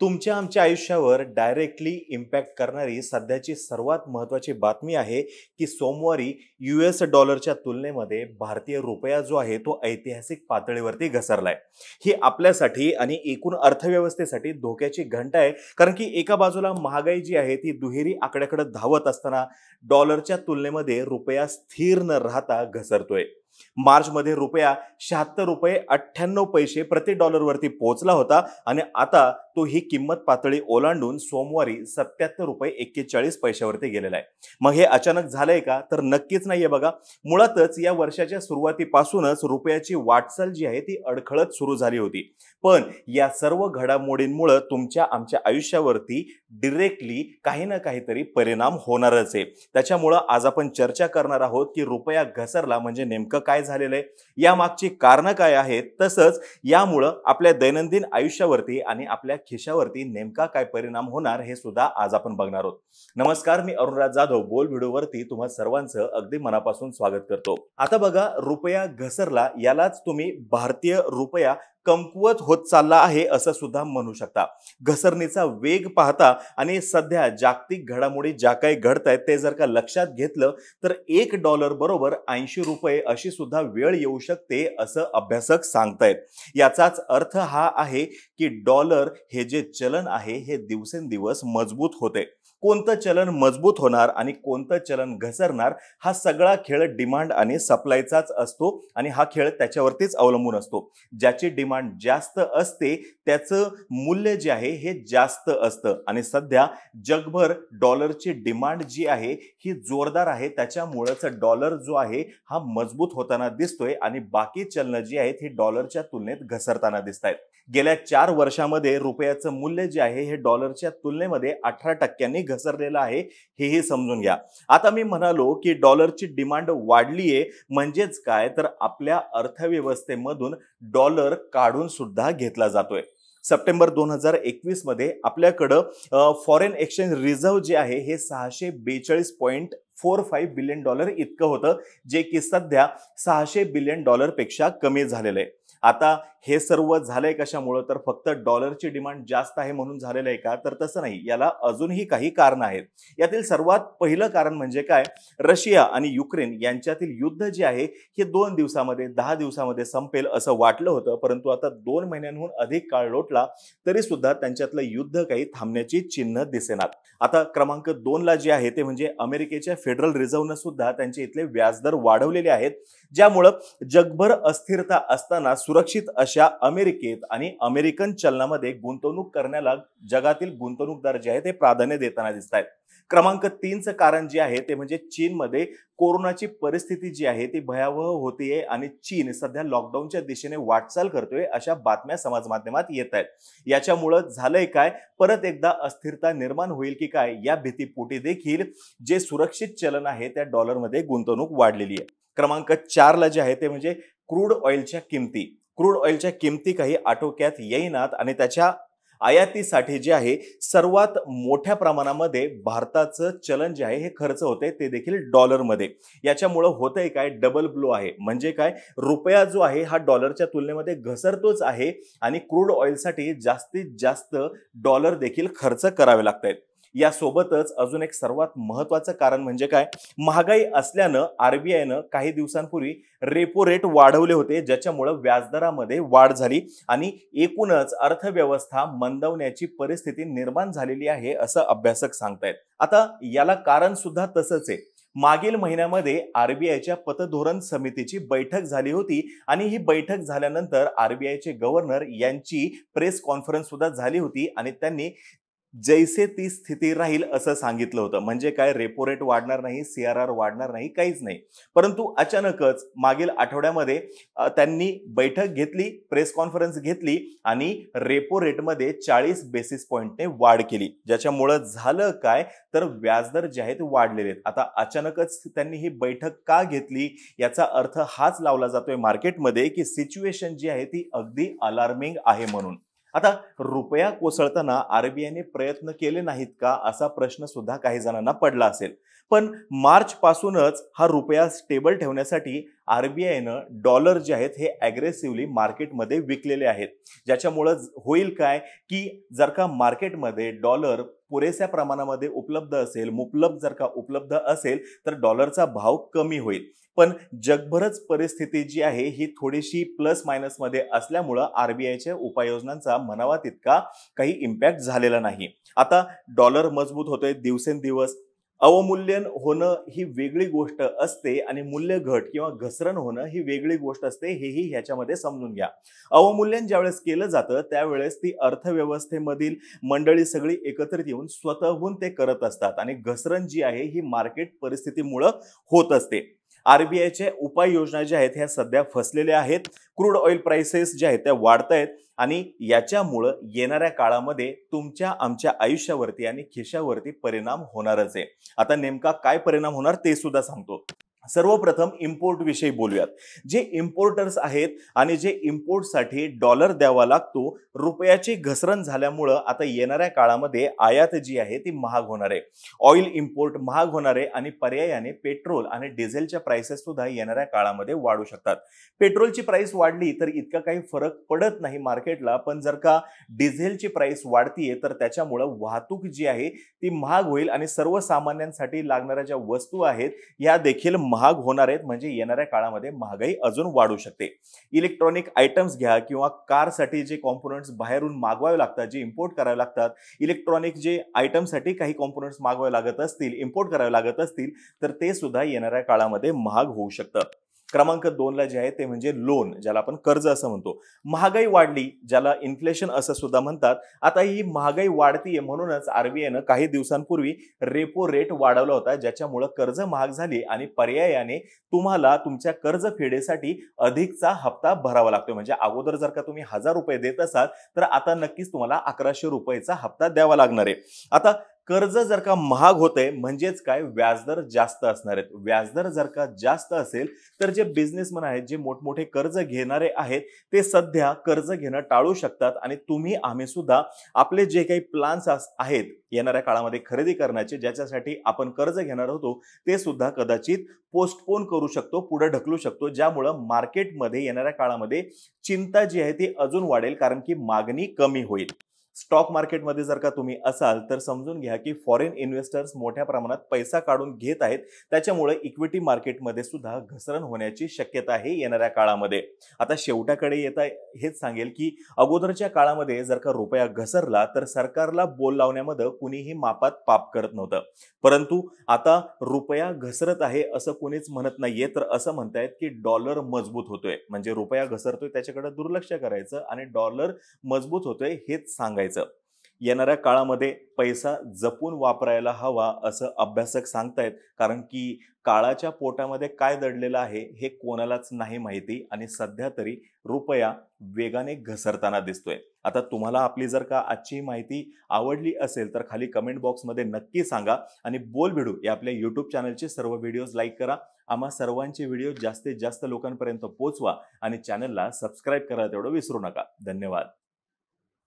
तुमच्या आमच्या आयुष्यावर डायरेक्टली इम्पॅक्ट करणारी सध्याची सर्वात महत्त्वाची बातमी आहे की सोमवारी यू एस डॉलरच्या तुलनेमध्ये भारतीय रुपया जो आहे तो ऐतिहासिक पातळीवरती घसरला आहे ही आपल्यासाठी आणि एकूण अर्थव्यवस्थेसाठी धोक्याची घंटा आहे कारण की एका बाजूला महागाई जी आहे ती दुहेरी आकड्याकडे धावत असताना डॉलरच्या तुलनेमध्ये रुपया स्थिर न राहता घसरतोय मार्चमध्ये रुपया शहात्तर रुपये अठ्ठ्याण्णव पैसे प्रति डॉलरवरती पोहोचला होता आणि आता तो ही किंमत पातळी ओलांडून सोमवारी सत्याहत्तर रुपये एक्केचाळीस पैशावरती गेलेला आहे मग हे अचानक झालंय का तर नक्कीच नाहीये बघा मुळातच या वर्षाच्या सुरुवातीपासूनच रुपयाची वाटचाल जी आहे ती अडखळत सुरू झाली होती पण या सर्व घडामोडींमुळे तुमच्या आमच्या आयुष्यावरती डिरेक्टली काही ना काहीतरी परिणाम होणारच आहे त्याच्यामुळं आज आपण चर्चा करणार आहोत की रुपया घसरला म्हणजे नेमकं नेमकं काय झालेलं आहे यामागची कारणं काय आहेत तसंच यामुळं आपल्या दैनंदिन आयुष्यावरती आणि आपल्या खिशावरती नेमका काय परिणाम होणार हे सुद्धा आज आपण बघणार आहोत नमस्कार मी अरुणराज जाधव बोल व्हिडिओवरती तुम्हा सर्वांचं अगदी मनापासून स्वागत करतो आता बघा रुपया घसरला यालाच तुम्ही भारतीय रुपया कमकुवत होत चालला आहे असं सुद्धा म्हणू शकता घसरणीचा वेग पाहता आणि सध्या जागतिक घडामोडी ज्या काही घडत आहेत ते जर का लक्षात घेतलं तर एक डॉलर बरोबर ऐंशी रुपये अशी सुद्धा वेळ येऊ शकते असं अभ्यासक सांगतायत याचाच अर्थ हा आहे की डॉलर हे जे चलन आहे हे दिवसेंदिवस मजबूत होते कोणतं चलन मजबूत होणार आणि कोणतं चलन घसरणार हा सगळा खेळ डिमांड आणि सप्लायचाच असतो आणि हा खेळ त्याच्यावरतीच अवलंबून असतो ज्याची डिमांड जास्त असते त्याचं मूल्य जे आहे हे जास्त असतं आणि सध्या जगभर डॉलरची डिमांड जी आहे ही जोरदार आहे त्याच्यामुळंच डॉलर जो आहे हा मजबूत होताना दिसतोय आणि बाकी चलनं जी आहेत ही डॉलरच्या तुलनेत घसरताना दिसत आहेत गेल्या चार वर्षामध्ये रुपयाचं मूल्य जे आहे हे डॉलरच्या तुलनेमध्ये अठरा टक्क्यांनी घसरलेला आहे हेही समजून घ्या आता मी म्हणालो की डॉलरची डिमांड वाढली आहे म्हणजेच काय तर आपल्या अर्थव्यवस्थेमधून डॉलर काढून सुद्धा घेतला जातोय सप्टेंबर दोन हजार मध्ये आपल्याकडं फॉरेन एक्सचेंज रिझर्व्ह जे आहे हे सहाशे बेचाळीस point four five billion dollar इतकं होतं जे की सध्या सहाशे बिलियन डॉलरपेक्षा कमी झालेलं आहे आता हे सर्व झालंय कशामुळं तर फक्त डॉलरची डिमांड जास्त आहे म्हणून झालेलं आहे का तर तसं नाही याला अजूनही काही कारण आहेत यातील सर्वात पहिलं कारण म्हणजे काय रशिया आणि युक्रेन यांच्यातील युद्ध जे आहे हे दोन दिवसामध्ये दहा दिवसामध्ये संपेल असं वाटलं होतं परंतु आता दोन महिन्यांहून अधिक काळ लोटला तरी सुद्धा त्यांच्यातलं युद्ध काही थांबण्याची चिन्ह दिसेनात आता क्रमांक दोनला जे आहे ते म्हणजे अमेरिकेच्या फेडरल रिझर्व्हनं सुद्धा त्यांचे इथले व्याजदर वाढवलेले आहेत ज्यामुळं जगभर अस्थिरता असताना सुरक्षित अशा अमेरिकेत आणि अमेरिकन चलनामध्ये गुंतवणूक करण्याला जगातील गुंतवणूकदार जे आहेत ते प्राधान्य देताना दिसत आहेत क्रमांक तीनचं कारण जे आहे ते म्हणजे चीनमध्ये कोरोनाची परिस्थिती जी आहे ती भयावह होतीये आणि चीन सध्या लॉकडाऊनच्या दिशेने वाटचाल करतोय अशा बातम्या समाज माध्यमात येत आहेत याच्यामुळं झालंय काय परत एकदा अस्थिरता निर्माण होईल की काय या भीतीपोटी देखील जे सुरक्षित चलन आहे त्या डॉलरमध्ये गुंतवणूक वाढलेली आहे क्रमांक चारला जे आहे ते म्हणजे क्रूड ऑइलच्या किमती क्रूड ऑइलच्या किमती काही आटोक्यात येईनात आणि त्याच्या आयातीसाठी जे आहे सर्वात मोठ्या प्रमाणामध्ये भारताचं चलन जे आहे हे खर्च होते ते देखील डॉलरमध्ये याच्यामुळं होतंय काय डबल ब्लो आहे म्हणजे काय रुपया जो आहे हा डॉलरच्या तुलनेमध्ये घसरतोच आहे आणि क्रूड ऑइलसाठी जास्तीत जास्त डॉलर देखील खर्च करावे लागत आहेत यासोबतच अजून एक सर्वात महत्वाचं कारण म्हणजे काय महागाई असल्यानं आरबीआयनं काही दिवसांपूर्वी रेपो रेट वाढवले होते ज्याच्यामुळे व्याजदरामध्ये वाढ झाली आणि एकूणच अर्थव्यवस्था मंदवण्याची परिस्थिती निर्माण झालेली आहे असं अभ्यासक सांगतायत आता याला कारण सुद्धा तसंच आहे मागील महिन्यामध्ये आरबीआयच्या पतधोरण समितीची बैठक झाली होती आणि ही बैठक झाल्यानंतर आरबीआयचे गव्हर्नर यांची प्रेस कॉन्फरन्स सुद्धा झाली होती आणि त्यांनी जैसे ती स्थिती राहील असं सांगितलं होतं म्हणजे काय रेपो रेट वाढणार नाही सी आर आर वाढणार नाही काहीच नाही परंतु अचानकच मागील आठवड्यामध्ये त्यांनी बैठक घेतली प्रेस कॉन्फरन्स घेतली आणि रेपो रेटमध्ये चाळीस बेसिस पॉईंटने वाढ केली ज्याच्यामुळं झालं काय तर व्याजदर जे आहेत वाढलेले आहेत आता अचानकच त्यांनी ही बैठक का घेतली याचा अर्थ हाच लावला जातोय मार्केटमध्ये की सिच्युएशन जी आहे ती अगदी अलार्मिंग आहे म्हणून आता रुपया कोसळताना आरबीआयने प्रयत्न केले नाहीत का असा प्रश्न सुद्धा काही जणांना पडला असेल पण मार्च पासूनच हा रुपया स्टेबल ठेवण्यासाठी आर बी आयनं डॉलर जे आहेत हे ॲग्रेसिव्हली मार्केटमध्ये विकलेले आहेत ज्याच्यामुळं होईल काय की जर का मार्केटमध्ये डॉलर पुरेशा प्रमाणामध्ये उपलब्ध असेल मुपलब जर का उपलब्ध असेल तर डॉलरचा भाव कमी होईल पण जगभरच परिस्थिती जी आहे ही थोडीशी प्लस मायनसमध्ये असल्यामुळं आर बी आयच्या उपाययोजनांचा म्हणावा तितका काही इम्पॅक्ट झालेला नाही आता डॉलर मजबूत होतोय दिवसेंदिवस अवमूल्यन होणं ही वेगळी गोष्ट असते आणि मूल्य घट किंवा घसरण होणं ही वेगळी गोष्ट असते हेही ह्याच्यामध्ये समजून घ्या अवमूल्यन ज्यावेळेस केलं जातं त्यावेळेस ती अर्थव्यवस्थेमधील मंडळी सगळी एकत्रित येऊन स्वतःहून ते करत असतात आणि घसरण जी आहे ही मार्केट परिस्थितीमुळं होत असते आरबीआयच्या उपाययोजना ज्या आहेत ह्या सध्या फसलेल्या आहेत क्रूड ऑइल प्राइसेस ज्या आहेत त्या वाढत आहेत आणि याच्यामुळं येणाऱ्या काळामध्ये तुमच्या आमच्या आयुष्यावरती आणि खिशावरती परिणाम होणारच आहे आता नेमका काय परिणाम होणार ते सुद्धा सांगतो सर्वप्रथम विषयी बोलूयात जे इम्पोर्टर्स आहेत आणि जे इम्पोर्टसाठी डॉलर द्यावा लागतो रुपयाची घसरण झाल्यामुळं आता येणाऱ्या काळामध्ये आयात जी आहे ती महाग होणार आहे ऑइल इम्पोर्ट महाग होणार आहे आणि पर्यायाने पेट्रोल आणि डिझेलच्या प्राइसेस सुद्धा येणाऱ्या काळामध्ये वाढू शकतात पेट्रोलची प्राइस वाढली तर इतका काही फरक पडत नाही मार्केटला पण जर का डिझेलची प्राईस वाढतीये तर त्याच्यामुळं वाहतूक जी आहे ती महाग होईल आणि सर्वसामान्यांसाठी लागणाऱ्या ज्या वस्तू आहेत या देखील महाग होणार आहेत म्हणजे येणाऱ्या काळामध्ये महागाई अजून वाढू शकते इलेक्ट्रॉनिक आयटम्स घ्या किंवा कारसाठी जे कॉम्पोनंट्स बाहेरून मागवावे लागतात जे इम्पोर्ट करावे लागतात इलेक्ट्रॉनिक जे आयटमसाठी काही कॉम्पोनंट्स मागवावे लागत असतील इम्पोर्ट करावे लागत असतील तर ते सुद्धा येणाऱ्या काळामध्ये महाग होऊ शकतं क्रमांक दोनला जे आहे ते म्हणजे लोन ज्याला आपण कर्ज असं म्हणतो महागाई वाढली ज्याला इन्फ्लेशन असं सुद्धा म्हणतात आता ही महागाई वाढतीये म्हणूनच आरबीआयनं काही दिवसांपूर्वी रेपो रेट वाढवला होता ज्याच्यामुळं कर्ज महाग झाली आणि पर्यायाने तुम्हाला तुमच्या कर्ज फेडेसाठी अधिकचा हप्ता भरावा लागतो म्हणजे अगोदर जर का तुम्ही हजार रुपये देत असाल तर आता नक्कीच तुम्हाला अकराशे रुपयेचा हप्ता द्यावा लागणार आहे आता कर्ज जर का महाग आहे म्हणजेच काय व्याजदर जास्त असणार आहेत व्याजदर जर का जास्त असेल तर जे बिझनेसमन आहेत जे मोठमोठे कर्ज घेणारे आहेत ते सध्या कर्ज घेणं टाळू शकतात आणि तुम्ही आम्ही सुद्धा आपले जे काही प्लान्स आहेत येणाऱ्या काळामध्ये खरेदी करण्याचे ज्याच्यासाठी आपण कर्ज घेणार होतो ते सुद्धा कदाचित पोस्टपोन करू शकतो पुढे ढकलू शकतो ज्यामुळं मार्केटमध्ये येणाऱ्या काळामध्ये चिंता जी आहे ती अजून वाढेल कारण की मागणी कमी होईल स्टॉक मार्केटमध्ये जर का तुम्ही असाल तर समजून घ्या की फॉरेन इन्व्हेस्टर्स मोठ्या प्रमाणात पैसा काढून घेत आहेत त्याच्यामुळे इक्विटी मार्केटमध्ये सुद्धा घसरण होण्याची शक्यता आहे येणाऱ्या काळामध्ये आता शेवट्याकडे येता हेच सांगेल की अगोदरच्या काळामध्ये जर का रुपया घसरला तर सरकारला बोल लावण्यामध्ये कुणीही मापात पाप करत नव्हतं परंतु आता रुपया घसरत आहे असं कुणीच म्हणत नाहीये तर असं म्हणतायत की डॉलर मजबूत होतोय म्हणजे रुपया घसरतोय त्याच्याकडे दुर्लक्ष करायचं आणि डॉलर मजबूत होतोय हेच सांगायचं करायचं येणाऱ्या काळामध्ये पैसा जपून वापरायला हवा असं अभ्यासक सांगतायत कारण की काळाच्या पोटामध्ये काय दडलेलं आहे हे कोणालाच नाही माहिती आणि सध्या तरी रुपया वेगाने घसरताना दिसतोय आता तुम्हाला आपली जर का आजची माहिती आवडली असेल तर खाली कमेंट बॉक्समध्ये नक्की सांगा आणि बोल भिडू या आपल्या यूट्यूब चॅनलचे सर्व व्हिडिओज लाईक करा आम्हा सर्वांचे व्हिडिओ जास्तीत जास्त लोकांपर्यंत पोचवा आणि चॅनलला सबस्क्राईब करा तेवढं विसरू नका धन्यवाद